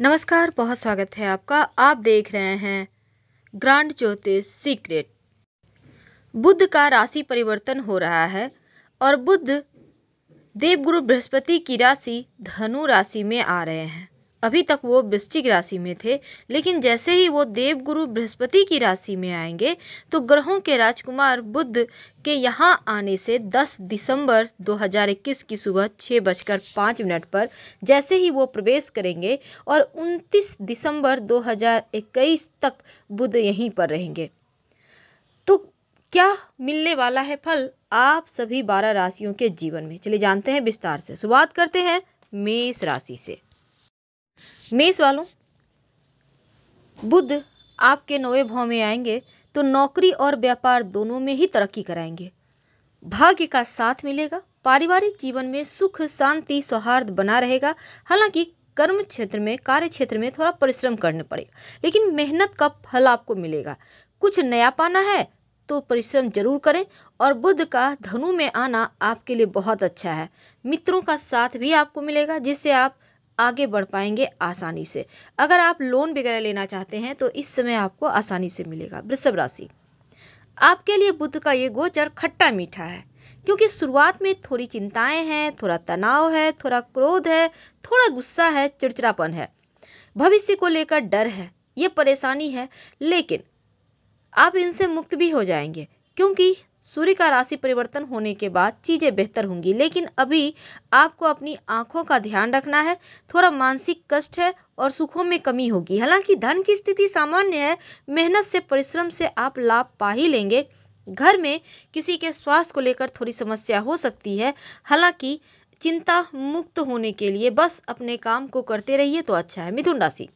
नमस्कार बहुत स्वागत है आपका आप देख रहे हैं ग्रांड ज्योतिष सीक्रेट बुद्ध का राशि परिवर्तन हो रहा है और बुद्ध देवगुरु बृहस्पति की राशि धनु राशि में आ रहे हैं अभी तक वो वृश्चिक राशि में थे लेकिन जैसे ही वो देवगुरु बृहस्पति की राशि में आएंगे तो ग्रहों के राजकुमार बुद्ध के यहाँ आने से 10 दिसंबर 2021 की सुबह छः बजकर पाँच मिनट पर जैसे ही वो प्रवेश करेंगे और 29 दिसंबर 2021 तक बुद्ध यहीं पर रहेंगे तो क्या मिलने वाला है फल आप सभी बारह राशियों के जीवन में चलिए जानते हैं विस्तार से शुरुआत करते हैं मेष राशि से मेष वालों बुद्ध आपके नौवे भाव में आएंगे तो नौकरी और व्यापार दोनों में ही तरक्की कराएंगे भाग्य का साथ मिलेगा पारिवारिक जीवन में सुख शांति सौहार्द बना रहेगा हालांकि कर्म क्षेत्र में कार्य क्षेत्र में थोड़ा परिश्रम करने पड़ेगा लेकिन मेहनत का फल आपको मिलेगा कुछ नया पाना है तो परिश्रम जरूर करें और बुद्ध का धनु में आना आपके लिए बहुत अच्छा है मित्रों का साथ भी आपको मिलेगा जिससे आप आगे बढ़ पाएंगे आसानी से अगर आप लोन वगैरह लेना चाहते हैं तो इस समय आपको आसानी से मिलेगा वृषभ राशि आपके लिए बुद्ध का ये गोचर खट्टा मीठा है क्योंकि शुरुआत में थोड़ी चिंताएं हैं थोड़ा तनाव है थोड़ा क्रोध है थोड़ा गुस्सा है चिड़चिड़ापन है भविष्य को लेकर डर है ये परेशानी है लेकिन आप इनसे मुक्त भी हो जाएंगे क्योंकि सूर्य का राशि परिवर्तन होने के बाद चीज़ें बेहतर होंगी लेकिन अभी आपको अपनी आँखों का ध्यान रखना है थोड़ा मानसिक कष्ट है और सुखों में कमी होगी हालांकि धन की स्थिति सामान्य है मेहनत से परिश्रम से आप लाभ पा ही लेंगे घर में किसी के स्वास्थ्य को लेकर थोड़ी समस्या हो सकती है हालांकि चिंता मुक्त होने के लिए बस अपने काम को करते रहिए तो अच्छा है मिथुन राशि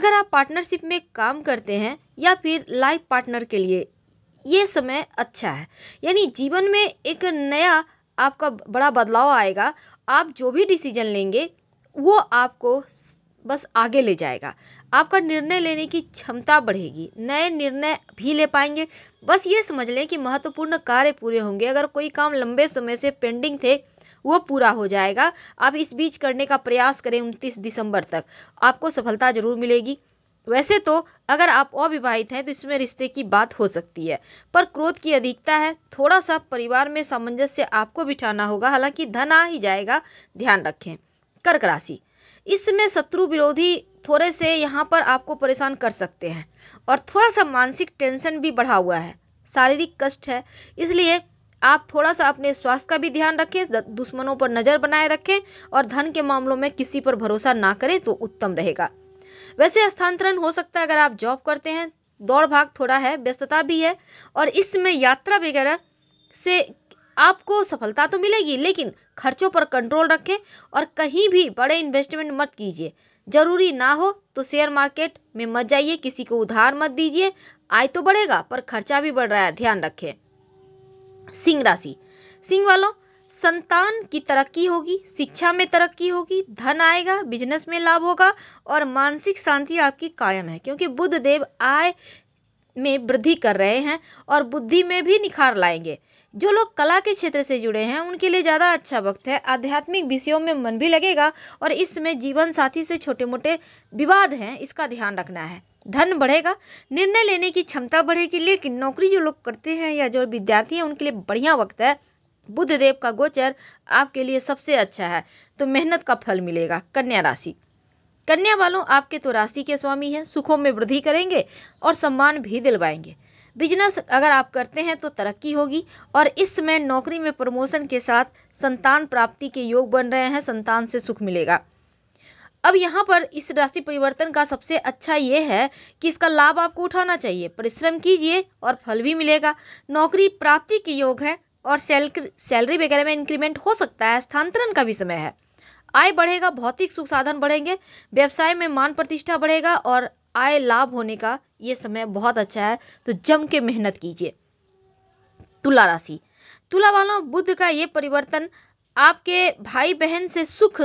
अगर आप पार्टनरशिप में काम करते हैं या फिर लाइफ पार्टनर के लिए ये समय अच्छा है यानी जीवन में एक नया आपका बड़ा बदलाव आएगा आप जो भी डिसीजन लेंगे वो आपको बस आगे ले जाएगा आपका निर्णय लेने की क्षमता बढ़ेगी नए निर्णय भी ले पाएंगे बस ये समझ लें कि महत्वपूर्ण कार्य पूरे होंगे अगर कोई काम लंबे समय से पेंडिंग थे वो पूरा हो जाएगा आप इस बीच करने का प्रयास करें उनतीस दिसंबर तक आपको सफलता जरूर मिलेगी वैसे तो अगर आप अविवाहित हैं तो इसमें रिश्ते की बात हो सकती है पर क्रोध की अधिकता है थोड़ा सा परिवार में सामंजस्य आपको बिठाना होगा हालांकि धन आ ही जाएगा ध्यान रखें कर्क राशि इसमें शत्रु विरोधी थोड़े से यहाँ पर आपको परेशान कर सकते हैं और थोड़ा सा मानसिक टेंशन भी बढ़ा हुआ है शारीरिक कष्ट है इसलिए आप थोड़ा सा अपने स्वास्थ्य का भी ध्यान रखें दुश्मनों पर नज़र बनाए रखें और धन के मामलों में किसी पर भरोसा ना करें तो उत्तम रहेगा वैसे स्थानांतरण हो सकता है अगर आप जॉब करते हैं दौड़ भाग थोड़ा है व्यस्तता भी है और इसमें यात्रा वगैरह से आपको सफलता तो मिलेगी लेकिन खर्चों पर कंट्रोल रखें और कहीं भी बड़े इन्वेस्टमेंट मत कीजिए जरूरी ना हो तो शेयर मार्केट में मत जाइए किसी को उधार मत दीजिए आय तो बढ़ेगा पर खर्चा भी बढ़ रहा है ध्यान रखें सिंह राशि सिंह वालों संतान की तरक्की होगी शिक्षा में तरक्की होगी धन आएगा बिजनेस में लाभ होगा और मानसिक शांति आपकी कायम है क्योंकि बुद्ध देव आय में वृद्धि कर रहे हैं और बुद्धि में भी निखार लाएंगे जो लोग कला के क्षेत्र से जुड़े हैं उनके लिए ज़्यादा अच्छा वक्त है आध्यात्मिक विषयों में मन भी लगेगा और इसमें जीवन साथी से छोटे मोटे विवाद हैं इसका ध्यान रखना है धन बढ़ेगा निर्णय लेने की क्षमता बढ़ेगी लेकिन नौकरी जो लोग करते हैं या जो विद्यार्थी हैं उनके लिए बढ़िया वक्त है बुद्ध देव का गोचर आपके लिए सबसे अच्छा है तो मेहनत का फल मिलेगा कन्या राशि कन्या वालों आपके तो राशि के स्वामी हैं सुखों में वृद्धि करेंगे और सम्मान भी दिलवाएंगे बिजनेस अगर आप करते हैं तो तरक्की होगी और इस समय नौकरी में प्रमोशन के साथ संतान प्राप्ति के योग बन रहे हैं संतान से सुख मिलेगा अब यहाँ पर इस राशि परिवर्तन का सबसे अच्छा ये है कि इसका लाभ आपको उठाना चाहिए परिश्रम कीजिए और फल भी मिलेगा नौकरी प्राप्ति के योग है और सैलरी वगैरह में इंक्रीमेंट हो सकता है स्थानांतरण का भी समय है आय बढ़ेगा भौतिक सुख साधन बढ़ेंगे व्यवसाय में मान प्रतिष्ठा बढ़ेगा और आय लाभ होने का ये समय बहुत अच्छा है तो जम के मेहनत कीजिए तुला राशि तुला वालों बुद्ध का ये परिवर्तन आपके भाई बहन से सुख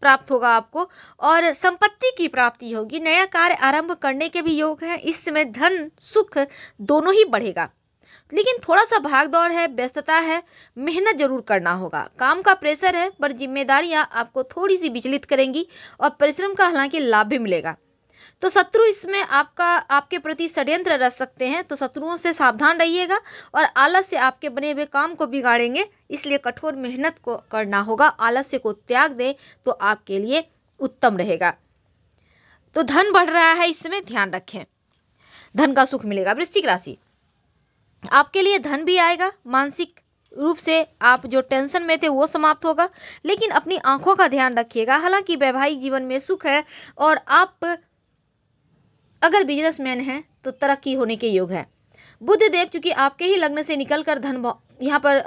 प्राप्त होगा आपको और संपत्ति की प्राप्ति होगी नया कार्य आरंभ करने के भी योग हैं इस समय धन सुख दोनों ही बढ़ेगा लेकिन थोड़ा सा भाग दौड़ है व्यस्तता है मेहनत जरूर करना होगा काम का प्रेशर है पर जिम्मेदारियां आपको थोड़ी सी विचलित करेंगी और परिश्रम का हालांकि लाभ भी मिलेगा तो शत्रु इसमें आपका आपके प्रति षड्यंत्र रच सकते हैं तो शत्रुओं से सावधान रहिएगा और आलस से आपके बने हुए काम को बिगाड़ेंगे इसलिए कठोर मेहनत को करना होगा आलस्य को त्याग दें तो आपके लिए उत्तम रहेगा तो धन बढ़ रहा है इसमें ध्यान रखें धन का सुख मिलेगा वृश्चिक राशि आपके लिए धन भी आएगा मानसिक रूप से आप जो टेंशन में थे वो समाप्त होगा लेकिन अपनी आंखों का ध्यान रखिएगा हालांकि वैवाहिक जीवन में सुख है और आप अगर बिजनेसमैन हैं तो तरक्की होने के योग है बुद्ध देव चूंकि आपके ही लग्न से निकलकर धन यहाँ पर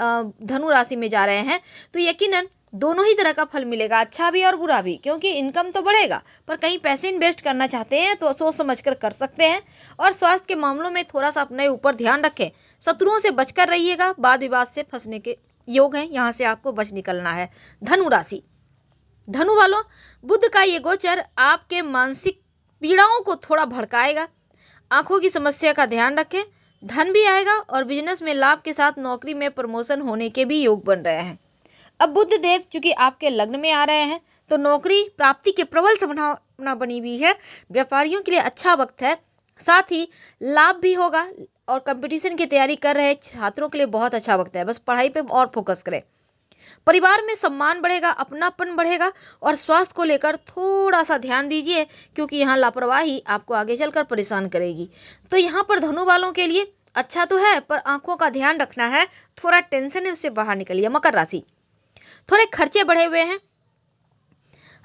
धनु राशि में जा रहे हैं तो यकीनन दोनों ही तरह का फल मिलेगा अच्छा भी और बुरा भी क्योंकि इनकम तो बढ़ेगा पर कहीं पैसे इन्वेस्ट करना चाहते हैं तो सोच समझ कर कर सकते हैं और स्वास्थ्य के मामलों में थोड़ा सा अपने ऊपर ध्यान रखें शत्रुओं से बचकर रहिएगा वाद विवाद से फंसने के योग हैं यहाँ से आपको बच निकलना है धनुराशि धनु वालों बुद्ध का ये गोचर आपके मानसिक पीड़ाओं को थोड़ा भड़काएगा आंखों की समस्या का ध्यान रखें धन भी आएगा और बिजनेस में लाभ के साथ नौकरी में प्रमोशन होने के भी योग बन रहे हैं अब बुद्ध देव चूंकि आपके लग्न में आ रहे हैं तो नौकरी प्राप्ति के प्रबल संभावना बनी हुई है व्यापारियों के लिए अच्छा वक्त है साथ ही लाभ भी होगा और कंपटीशन की तैयारी कर रहे छात्रों के लिए बहुत अच्छा वक्त है बस पढ़ाई पे और फोकस करें परिवार में सम्मान बढ़ेगा अपनापन बढ़ेगा और स्वास्थ्य को लेकर थोड़ा सा ध्यान दीजिए क्योंकि यहाँ लापरवाही आपको आगे चलकर परेशान करेगी तो यहाँ पर धनु वालों के लिए अच्छा तो है पर आंखों का ध्यान रखना है थोड़ा टेंशन है उससे बाहर निकलिए मकर राशि थोड़े खर्चे बढ़े हुए हैं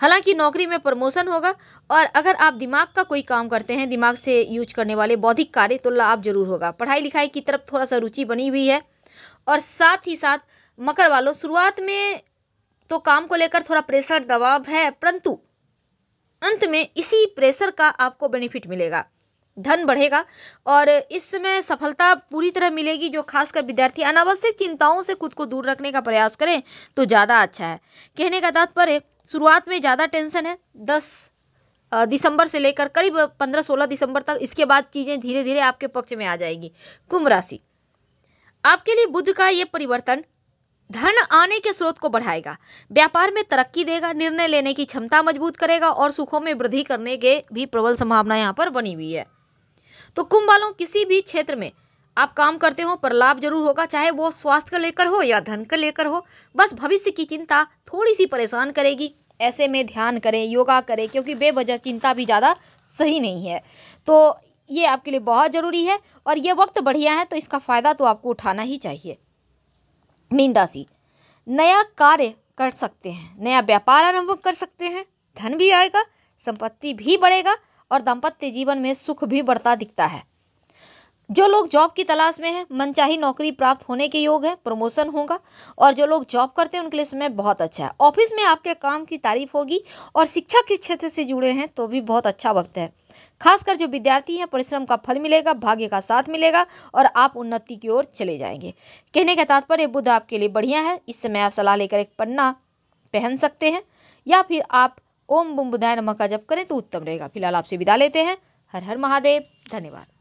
हालांकि नौकरी में प्रमोशन होगा और अगर आप दिमाग का कोई काम करते हैं दिमाग से यूज करने वाले बौद्धिक कार्य तो लाभ जरूर होगा पढ़ाई लिखाई की तरफ थोड़ा सा रुचि बनी हुई है और साथ ही साथ मकर वालों शुरुआत में तो काम को लेकर थोड़ा प्रेशर दबाव है परंतु अंत में इसी प्रेशर का आपको बेनिफिट मिलेगा धन बढ़ेगा और इसमें सफलता पूरी तरह मिलेगी जो खासकर विद्यार्थी अनावश्यक चिंताओं से खुद को दूर रखने का प्रयास करें तो ज़्यादा अच्छा है कहने का तात्पर्य शुरुआत में ज़्यादा टेंशन है दस दिसंबर से लेकर करीब पंद्रह सोलह दिसंबर तक इसके बाद चीज़ें धीरे धीरे आपके पक्ष में आ जाएगी कुंभ राशि आपके लिए बुद्ध का ये परिवर्तन धन आने के स्रोत को बढ़ाएगा व्यापार में तरक्की देगा निर्णय लेने की क्षमता मजबूत करेगा और सुखों में वृद्धि करने के भी प्रबल संभावना यहाँ पर बनी हुई है तो कुंभ वालों किसी भी क्षेत्र में आप काम करते हो पर लाभ जरूर होगा चाहे वो स्वास्थ्य का लेकर हो या धन का लेकर हो बस भविष्य की चिंता थोड़ी सी परेशान करेगी ऐसे में ध्यान करें योगा करें क्योंकि बेवजह चिंता भी ज़्यादा सही नहीं है तो ये आपके लिए बहुत ज़रूरी है और ये वक्त बढ़िया है तो इसका फ़ायदा तो आपको उठाना ही चाहिए मीन राशि नया कार्य कर सकते हैं नया व्यापार आरम्भ कर सकते हैं धन भी आएगा संपत्ति भी बढ़ेगा और दाम्पत्य जीवन में सुख भी बढ़ता दिखता है जो लोग जॉब की तलाश में हैं मनचाही नौकरी प्राप्त होने के योग है प्रमोशन होगा और जो लोग जॉब करते हैं उनके लिए समय बहुत अच्छा है ऑफिस में आपके काम की तारीफ होगी और शिक्षा के क्षेत्र से जुड़े हैं तो भी बहुत अच्छा वक्त है खासकर जो विद्यार्थी हैं परिश्रम का फल मिलेगा भाग्य का साथ मिलेगा और आप उन्नति की ओर चले जाएंगे कहने का तात्पर्य बुद्ध आपके लिए बढ़िया है इस समय आप सलाह लेकर एक पन्ना पहन सकते हैं या फिर आप ओम बुम बुधाय नमक का जप करें तो उत्तम रहेगा फिलहाल आपसे विदा लेते हैं हर हर महादेव धन्यवाद